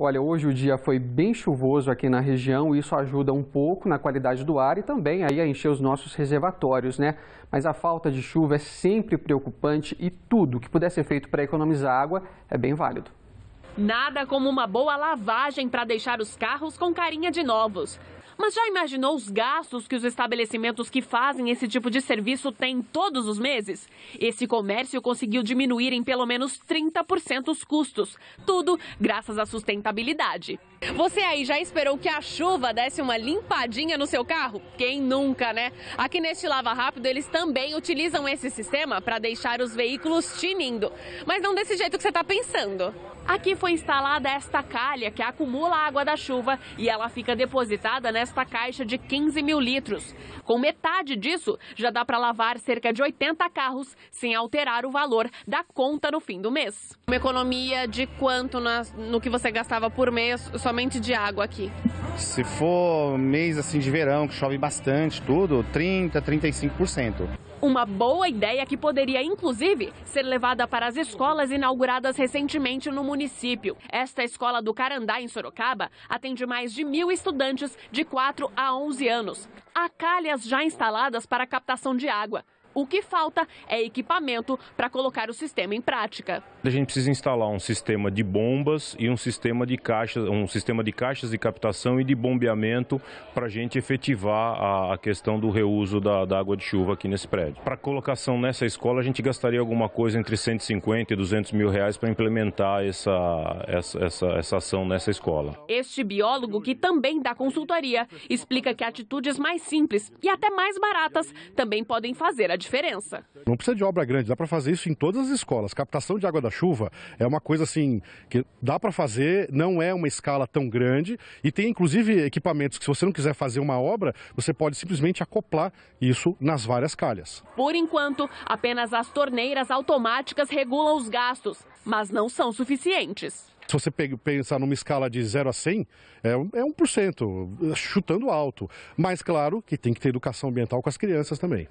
Olha, hoje o dia foi bem chuvoso aqui na região, isso ajuda um pouco na qualidade do ar e também aí a encher os nossos reservatórios, né? Mas a falta de chuva é sempre preocupante e tudo que puder ser feito para economizar água é bem válido. Nada como uma boa lavagem para deixar os carros com carinha de novos. Mas já imaginou os gastos que os estabelecimentos que fazem esse tipo de serviço têm todos os meses? Esse comércio conseguiu diminuir em pelo menos 30% os custos, tudo graças à sustentabilidade. Você aí já esperou que a chuva desse uma limpadinha no seu carro? Quem nunca, né? Aqui neste Lava Rápido eles também utilizam esse sistema para deixar os veículos tinindo. Mas não desse jeito que você está pensando. Aqui foi foi instalada esta calha que acumula a água da chuva e ela fica depositada nesta caixa de 15 mil litros. Com metade disso, já dá para lavar cerca de 80 carros sem alterar o valor da conta no fim do mês. Uma economia de quanto no que você gastava por mês somente de água aqui? Se for mês assim de verão, que chove bastante, tudo, 30, 35%. Uma boa ideia que poderia, inclusive, ser levada para as escolas inauguradas recentemente no município. Esta escola do Carandá, em Sorocaba, atende mais de mil estudantes de 4 a 11 anos. Há calhas já instaladas para captação de água. O que falta é equipamento para colocar o sistema em prática. A gente precisa instalar um sistema de bombas e um sistema de caixas, um sistema de caixas de captação e de bombeamento para a gente efetivar a, a, questão do reuso da, da, água de chuva aqui nesse prédio. Para colocação nessa escola, a gente gastaria alguma coisa entre 150 e 200 mil reais para implementar essa, essa, essa, essa ação nessa escola. Este biólogo, que também dá consultoria, explica que atitudes mais simples e até mais baratas também podem fazer a diferença diferença. Não precisa de obra grande, dá para fazer isso em todas as escolas. Captação de água da chuva é uma coisa assim que dá para fazer, não é uma escala tão grande e tem inclusive equipamentos que se você não quiser fazer uma obra, você pode simplesmente acoplar isso nas várias calhas. Por enquanto, apenas as torneiras automáticas regulam os gastos, mas não são suficientes. Se você pensar numa escala de 0 a 100, é, é 1%, chutando alto. Mas claro que tem que ter educação ambiental com as crianças também.